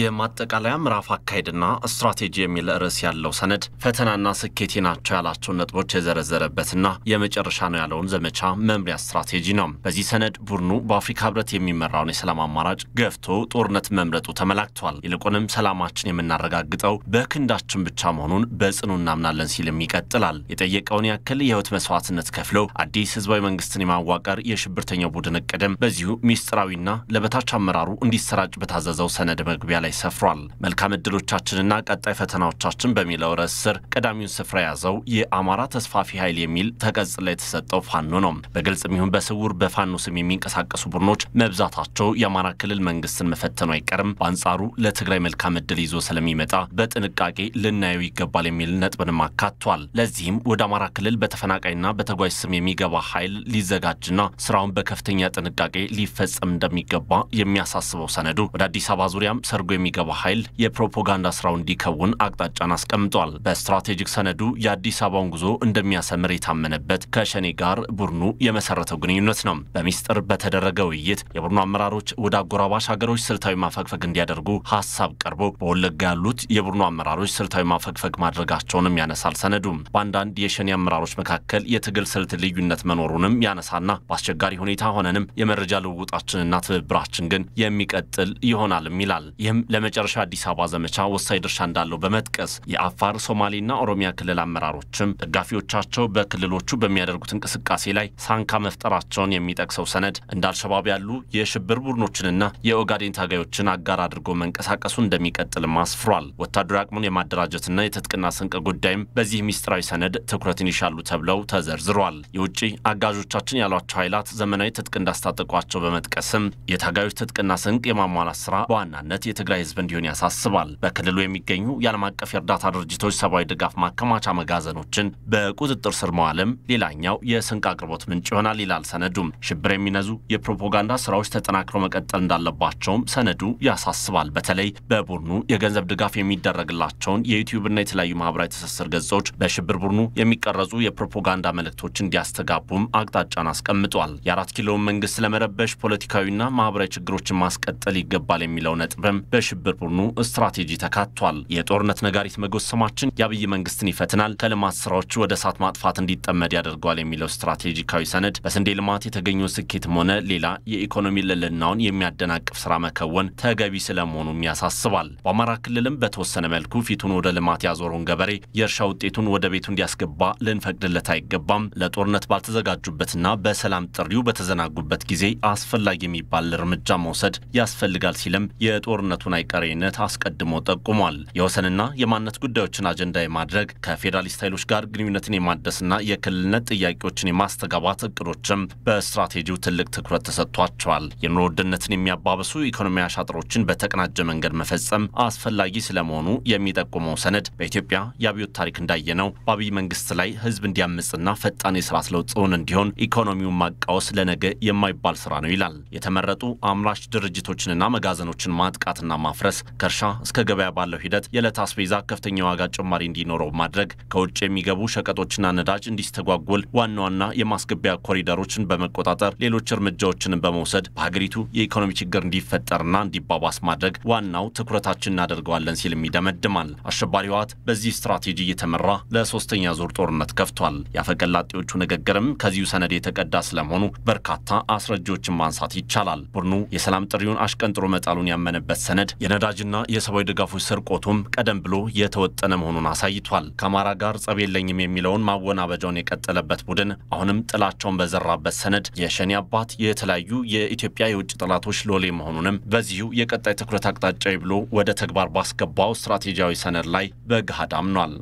የማጠቃለያ ምዕራፍ አካሄድና ስትራቴጂ የሚል ርዕስ ያለው ሰነድ ፈተናና ስኬቴ ናቸው ያላቸውን ነጥቦች የዘረዘረበትና የመጨረሻ ነው ያለውን ዘመቻ መምሪያ ስትራቴጂ ነው። በዚህ ሰነድ ቡድኑ በአፍሪካ ህብረት የሚመራውን የሰላም አማራጭ ገፍቶ ጦርነት መምረጡ ተመላክቷል። ይልቁንም ሰላማችን የምናረጋግጠው በክንዳችን ብቻ መሆኑን በጽኑ እናምናለን ሲልም ይቀጥላል። የጠየቀውን ያክል የህይወት መስዋዕትነት ከፍሎ አዲስ ህዝባዊ መንግስትን የማዋቀር የሽብርተኛው ቡድን እቅድም በዚሁ ሚስጥራዊና ለበታች አመራሩ እንዲሰራጭ በታዘዘው ሰነድ መግቢያ ላይ ሰፍሯል። መልካም እድሎቻችንና ቀጣይ ፈተናዎቻችን በሚለው ርዕስ ስር ቀዳሚውን ስፍራ የያዘው የአማራ ተስፋፊ ኃይል የሚል ላይ የተሰጠው ፋኖ ነው። በግልጽ ይሁን በስውር በፋኖ ስም የሚንቀሳቀሱ ቡድኖች መብዛታቸው የአማራ ክልል መንግስትን መፈተኑ አይቀርም። በአንጻሩ ለትግራይ መልካም እድል ይዞ ስለሚመጣ በጥንቃቄ ልናየው ይገባል የሚል ነጥብንም አካቷል። ለዚህም ወደ አማራ ክልል በተፈናቃይና በተጓዥ ስም የሚገባ ኃይል ሊዘጋጅና ስራውን በከፍተኛ ጥንቃቄ ሊፈጸም እንደሚገባ የሚያሳስበው ሰነዱ ወደ አዲስ አበባ ዙሪያም ሰርጎ የሚገባ ኃይል የፕሮፓጋንዳ ስራው እንዲከውን አቅጣጫን አስቀምጧል። በስትራቴጂክ ሰነዱ የአዲስ አበባውን ጉዞ እንደሚያሰምር የታመነበት ከሸኔ ጋር ቡድኑ የመሰረተው ግንኙነት ነው። በሚስጥር በተደረገ ውይይት የቡድኑ አመራሮች ወደ አጎራባሽ ሀገሮች ስልታዊ ማፈግፈግ እንዲያደርጉ ሀሳብ ቀርቦ በወለጋ ያሉት የቡድኑ አመራሮች ስልታዊ ማፈግፈግ ማድረጋቸውንም ያነሳል ሰነዱ። በአንዳንድ የሸኔ አመራሮች መካከል የትግል ስልት ልዩነት መኖሩንም ያነሳና በአስቸጋሪ ሁኔታ ሆነንም የመረጃ ልውውጣችንና ትብብራችን ግን የሚቀጥል ይሆናልም ይላል። ይህም ለመጨረሻ አዲስ አበባ ዘመቻ ወሳኝ ድርሻ እንዳለው በመጥቀስ የአፋር ሶማሌና ኦሮሚያ ክልል አመራሮችም ደጋፊዎቻቸው በክልሎቹ በሚያደርጉት እንቅስቃሴ ላይ ሳንካ መፍጠራቸውን የሚጠቅሰው ሰነድ እንደ አልሸባብ ያሉ የሽብር ቡድኖችንና የኦጋዴን ታጋዮችን አጋር አድርጎ መንቀሳቀሱ እንደሚቀጥልም አስፍሯል። ወታደራዊ አቅሙን የማደራጀትና የትጥቅና ስንቅ ጉዳይም በዚህ ሚስጥራዊ ሰነድ ትኩረትን ይሻሉ ተብለው ተዘርዝሯል። የውጭ አጋዦቻችን ያሏቸው ኃይላት ዘመናዊ ትጥቅ እንዳስታጠቋቸው በመጥቀስም የታጋዮች ትጥቅና ስንቅ የማሟላት ስራ በዋናነት የትግራይ የትግራይ ህዝብ እንዲሆን ያሳስባል። በክልሉ የሚገኙ የዓለም አቀፍ የእርዳታ ድርጅቶች ሰብአዊ ድጋፍ ማከማቻ መጋዘኖችን በቁጥጥር ስር መዋልም ሌላኛው የስንቅ አቅርቦት ምንጭ ይሆናል ይላል ሰነዱም። ሽብር የሚነዙ የፕሮፓጋንዳ ስራዎች ተጠናክረው መቀጠል እንዳለባቸውም ሰነዱ ያሳስባል። በተለይ በቡድኑ የገንዘብ ድጋፍ የሚደረግላቸውን የዩቲዩብና የተለያዩ ማህበራዊ ትስስር ገጾች በሽብር ቡድኑ የሚቀረጹ የፕሮፓጋንዳ መልእክቶች እንዲያስተጋቡም አቅጣጫን አስቀምጧል። የአራት ኪሎ መንግስት ለመረበሽ ፖለቲካዊና ማህበራዊ ችግሮችን ማስቀጠል ይገባል የሚለው ነጥብም በሽብር ቡድኑ ስትራቴጂ ተካቷል። የጦርነት ነጋሪት መጎሰማችን የአብይ መንግስትን ይፈትናል፣ ከልማት ስራዎቹ ወደ እሳት ማጥፋት እንዲጠመድ ያደርገዋል የሚለው ስትራቴጂካዊ ሰነድ በስንዴ ልማት የተገኘው ስኬትም ሆነ ሌላ የኢኮኖሚ ልዕልናውን የሚያደናቅፍ ስራ መከወን ተገቢ ስለመሆኑም ያሳስባል። በአማራ ክልልም በተወሰነ መልኩ ፊቱን ወደ ልማት ያዞረውን ገበሬ የእርሻ ውጤቱን ወደ ቤቱ እንዲያስገባ ልንፈቅድለት አይገባም። ለጦርነት ባልተዘጋጁበትና በሰላም ጥሪው በተዘናጉበት ጊዜ አስፈላጊ የሚባል እርምጃ መውሰድ ያስፈልጋል ሲልም የጦርነቱ የመምጣቱን አይቀሬነት አስቀድሞ ጠቁሟል። የወሰንና የማንነት ጉዳዮችን አጀንዳ የማድረግ ከፌዴራሊስት ኃይሎች ጋር ግንኙነትን የማደስና የክልልነት ጥያቄዎችን የማስተጋባት እቅዶችም በስትራቴጂው ትልቅ ትኩረት ተሰጥቷቸዋል። የኑሮ ውድነትን የሚያባብሱ ኢኮኖሚ አሻጥሮችን በተቀናጀ መንገድ መፈጸም አስፈላጊ ስለመሆኑ የሚጠቁመው ሰነድ በኢትዮጵያ የአብዮት ታሪክ እንዳየነው በአብይ መንግስት ላይ ህዝብ እንዲያምጽና ፈጣን የስርዓት ለውጥ እውን እንዲሆን ኢኮኖሚውን ማቃወስ ለነገ የማይባል ስራ ነው ይላል። የተመረጡ አምራች ድርጅቶችንና መጋዘኖችን ማጥቃትና ግብርና ማፍረስ፣ ከእርሻ እስከ ገበያ ባለው ሂደት የዕለት አስቤዛ ከፍተኛ ዋጋ ጭማሪ እንዲኖረው ማድረግ፣ ከውጭ የሚገቡ ሸቀጦችና ነዳጅ እንዲስተጓጎል ዋና ዋና የማስገቢያ ኮሪደሮችን በመቆጣጠር ሌሎች እርምጃዎችንም በመውሰድ በሀገሪቱ የኢኮኖሚ ችግር እንዲፈጠርና እንዲባባስ ማድረግ ዋናው ትኩረታችን እናደርገዋለን ሲልም ይደመድማል። አሸባሪ ህወሓት በዚህ ስትራቴጂ እየተመራ ለሶስተኛ ዙር ጦርነት ከፍቷል። የአፈቀላጤዎቹ ንግግርም ከዚሁ ሰነድ የተቀዳ ስለመሆኑ በርካታ አስረጃዎችን ማንሳት ይቻላል። ቡድኑ የሰላም ጥሪውን አሽቀንጥሮ መጣሉን ያመነበት ሰነድ ሰነድ የነዳጅና የሰብአዊ ድጋፎች ስርቆቱም ቀደም ብሎ የተወጠነ መሆኑን አሳይቷል። ከአማራ ጋር ጸብ የለኝም የሚለውን ማወናበጃውን የቀጠለበት ቡድን አሁንም ጥላቸውን በዘራበት ሰነድ የሸኔ አባት የተለያዩ የኢትዮጵያ የውጭ ጠላቶች ሎሌ መሆኑንም በዚሁ የቀጣይ ትኩረት አቅጣጫዊ ብሎ ወደ ተግባር ባስገባው ስትራቴጂያዊ ሰነድ ላይ በገሃድ አምኗል።